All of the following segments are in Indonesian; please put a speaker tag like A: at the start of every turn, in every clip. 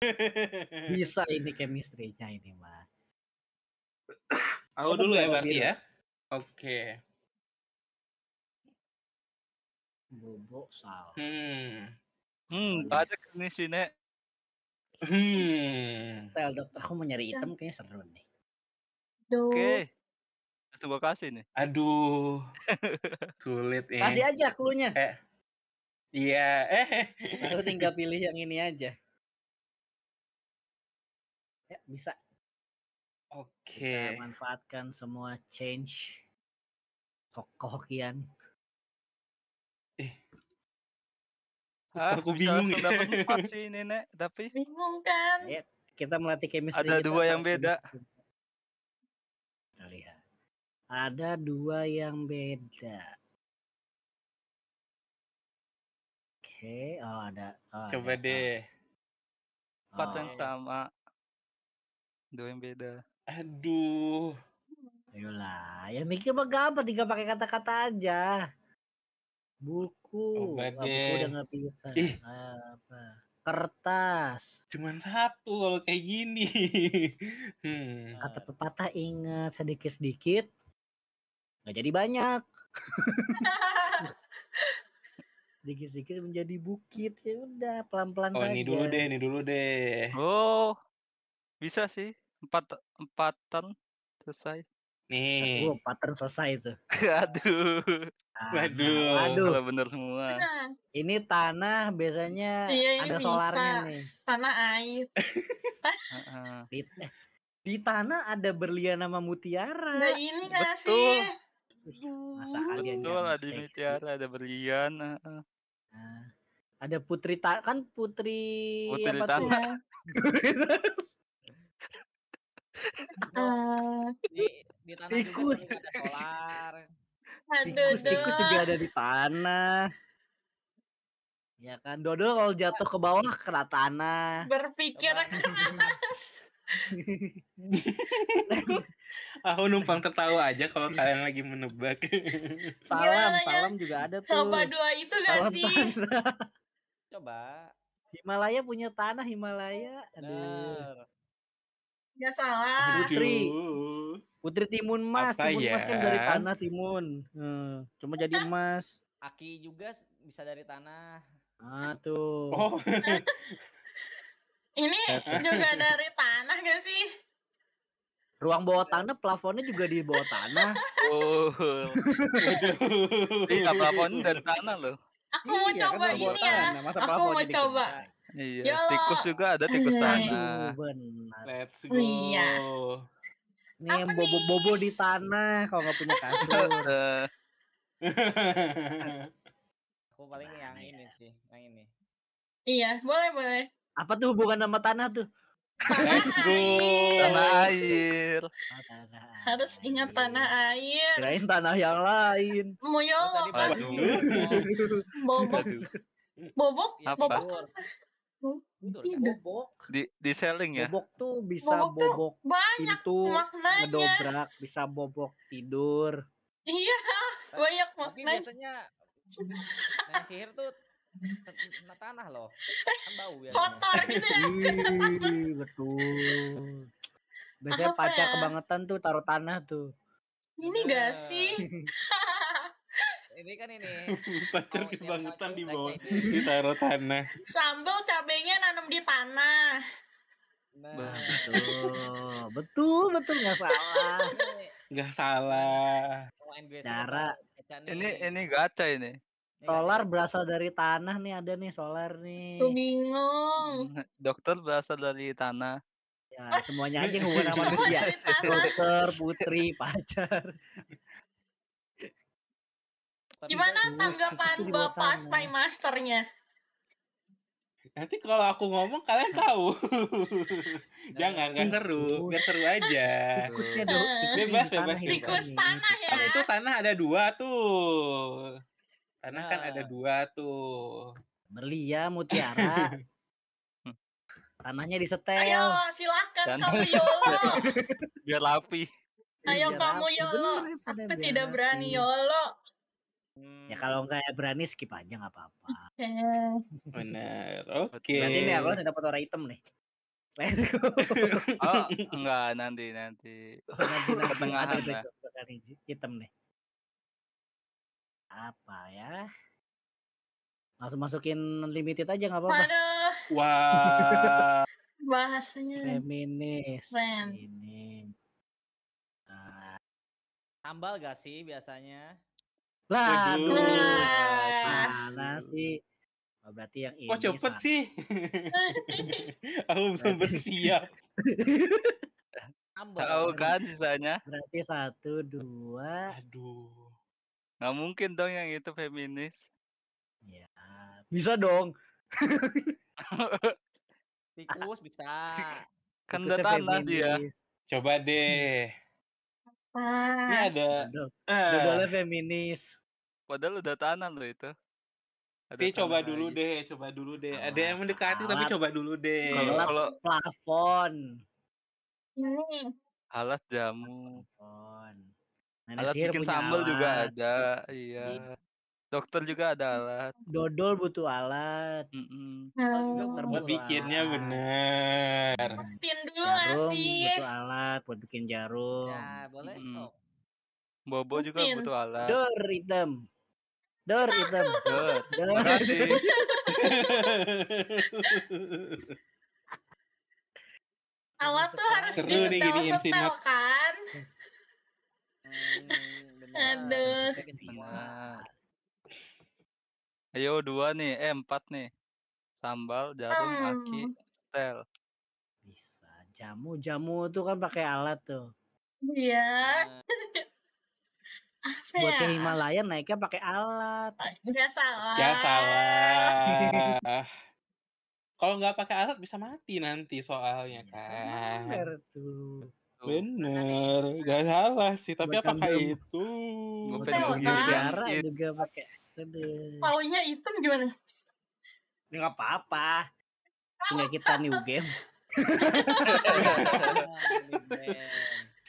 A: Bisa ini chemistry-nya ini mah. Aku dulu ya berarti ya. Oke. Bobo sal. Hmm. Hmm, ada nih sih, Nek. Hmm. Tel dokter, aku mau nyari iya. item kayaknya seru nih. Oke. Okay. Langsung kasih nih. Aduh. Sulit ini. Kasih aja klunya. Eh. Iya, eh. Aku tinggal pilih yang ini aja bisa. Oke. Okay. manfaatkan semua change kehokian. Eh. Hah, aku ah, bingung ya. Dapat sih nenek, tapi bingung kan? Ya, kita melatih chemistry. Ada dua yang beda. Kita iya. lihat. Ada dua yang beda. Oke, okay. oh ada. Oh, Coba ada. Oh. deh. Empat yang oh. sama. Dua yang beda. Aduh. Ayolah, ya mikir mah gampang tinggal pakai kata-kata aja. Buku. Obatnya. Ah, buku udah nggak bisa. Ih. Apa? kertas. Cuman satu kalau kayak gini. hmm. Kata pepatah ingat sedikit-sedikit nggak jadi banyak. Sedikit-sedikit menjadi bukit ya udah pelan-pelan oh, saja. Oh ini dulu deh, ini dulu deh. Oh bisa sih, empat empatan selesai. Nih. Wow, pattern selesai itu. aduh. aduh aduh ah, Kalau bener semua. Nah. Ini tanah biasanya iya, ada bisa. solarnya nih. Tanah air. di, eh, di tanah ada berlian nama mutiara. Nah ini Betul. sih? Masa kalian Betul, ada mutiara, ada berlian. Nah, ada putri tak kan putri, putri apa tanah. tuh? di, di tanah tikus. juga Tikus, tikus juga ada di tanah. Ya kan, Dodo kalau jatuh ke bawah kena tanah. Berpikir keras. Aku numpang tertawa aja kalau kalian lagi menebak. Salam, ya? salam juga ada tuh. Coba dua itu gak sih? Coba. Himalaya punya tanah Himalaya. Aduh. Tidak salah. Putri. Putri timun mas, timun ya? emas kan dari ya? tanah timun. Hmm. Cuma jadi emas. Aki juga bisa dari tanah. Ah tuh. Oh. Ini juga dari tanah gak sih? Ruang bawah tanah, plafonnya juga di bawah tanah. Oh, ini plafon dari tanah loh aku iya, mau kan coba kan ini ya tanah, aku mau coba iya ya tikus juga ada iya. tikus tanah benar let's go iya. ini yang bobo-bobo di tanah kalau nggak punya kasur. Eh. aku paling yang ini sih, yang ini. Iya, boleh boleh. Apa tuh hubungan sama tanah tuh? Let's go. Tanah air. Harus ingat tanah air. Kirain tanah yang lain. Muyolo ya Bobok. Bobok. Apa? Bobok. Iya. Bobok. Di, di selling ya. Bobok tuh bisa bobok, banyak pintu, maknanya. ngedobrak, bisa bobok tidur. Iya, banyak maknanya. biasanya nah, sihir tuh kena tanah loh kan ya. kotor gitu ya betul biasanya Apa? pacar ya? kebangetan tuh taruh tanah tuh ini iya. gak sih ini kan ini pacar oh, kebangetan di bawah ditaruh tanah sambal cabenya nanam di tanah Nah. Betul, betul, betul nggak salah, nggak salah. Cara ini ini gacha ini. Iya. Solar berasal dari tanah nih ada nih solar nih. Tuh bingung. Hmm, dokter berasal dari tanah. Ya, semuanya aja hubungan sama manusia. Dokter, putri, pacar. Gimana tanggapan Bapak ya. Spy Masternya? Nanti kalau aku ngomong kalian tahu. Jangan ya nggak seru, nggak seru aja. Tikusnya bebas, bebas, bebas. Tikus tanah ya. itu tanah ada dua tuh. Karena kan ada dua tuh. berlian mutiara. Hmm. Tanahnya disetel. Ayo, silahkan Tanah. kamu Yolo. Biar lapi Ayo Biar kamu rapi. Yolo. Aku tidak berani Yolo. Hmm. Ya kalau nggak ya berani skip aja nggak apa-apa. benar Oke. Okay. Nanti nih aku sudah dapat orang item nih. Let's go. oh, enggak nanti nanti. Nanti, nanti pertengahan lah. Hitam nih apa ya? Langsung masukin limited aja nggak apa-apa. Waduh. Wah. Wow. Bahasanya. Feminis. Fem. Ini. Nah. Tambal gak sih biasanya? Lah, Mana sih? Oh, berarti yang ini. Kok cepet saat... sih? Aku belum bersiap. Tahu kan sisanya? Berarti satu, dua. Aduh. Gak mungkin dong yang itu feminis. Ya, bisa dong. Tikus bisa. Kan udah tanah dia. Coba deh. Ini ada. Dodolnya eh. feminis. Padahal udah tanah lo itu. tapi coba dulu deh, coba dulu deh. ada yang mendekati alat. tapi coba dulu deh. Kalau plafon. Ini. Alat jamu. Plafon. Nenek alat bikin sambal juga ada, iya. iya. Dokter juga ada hmm, alat. Dodol butuh alat. Mm -mm. Oh. Dokter buat bikinnya alat. bener. Pastiin dulu jarum sih. butuh alat buat bikin jarum. Ya boleh. Mm. Bobo Pusin. juga butuh alat. Dor item, Dor item. Dor. Dor. Makasih. alat tuh harus disetel-setel kan? Hmm, Aduh. bisa. Gitu iya. Ayo dua nih, eh empat nih. Sambal, jarum, hmm. tel. tel. Bisa. Jamu, jamu tuh kan pakai alat tuh. Iya. Nah. Apa Buat ya? ke Himalaya naiknya pakai alat. Enggak oh, salah. Enggak salah. Kalau nggak pakai alat bisa mati nanti soalnya iya, kan. Benar Gitu. Bener, gak salah sih, tapi apakah itu? Gue pengen negara gitu. iya. juga pakai. Paunya itu gimana? Ini ya, gak apa-apa. Punya kita new game.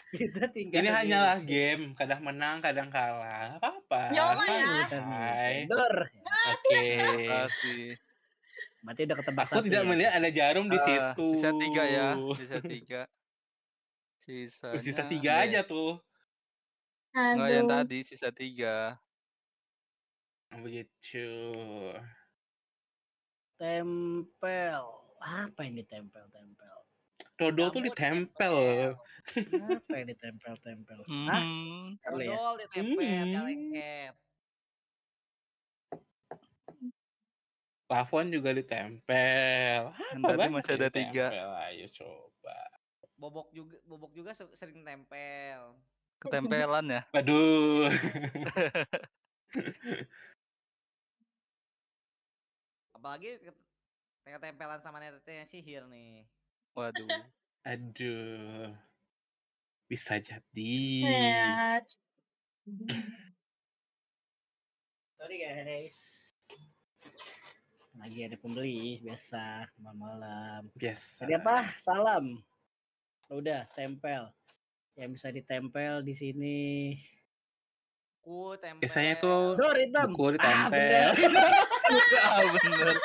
A: kita tinggal ini hanyalah game kadang menang kadang kalah apa apa ya. dor oke berarti udah ketebak aku tidak ya? melihat ada jarum di eh, situ bisa tiga ya bisa tiga Sisanya sisa tiga aja tuh. Nggak yang tadi sisa tiga. Begitu. Tempel. Apa ini tempel-tempel? Dodol Kamu tuh ditempel. Tempel. Apa yang ditempel-tempel? Hmm. Hah? Ya. Dodol ditempel, hmm. lengket. Plafon juga ditempel. Apa Tadi masih ada tiga. Ayo coba bobok juga bobok juga sering tempel ketempelan ya aduh apalagi ketempelan sama netetnya sihir nih waduh aduh bisa jadi sorry guys lagi ada pembeli biasa malam-malam biasa ada apa salam Udah, tempel. Yang bisa ditempel di sini. ku tempel. Biasanya tuh Dor, buku ditempel. Ah, bener.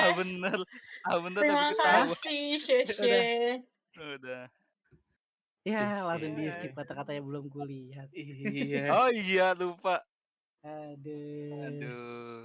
A: ah, bener. ah bener. Ah bener Terima kasih Sheshe. Udah.
B: Ya, langsung di skip
A: kata katanya belum kulihat. Iya. oh iya, lupa. Aduh. Aduh.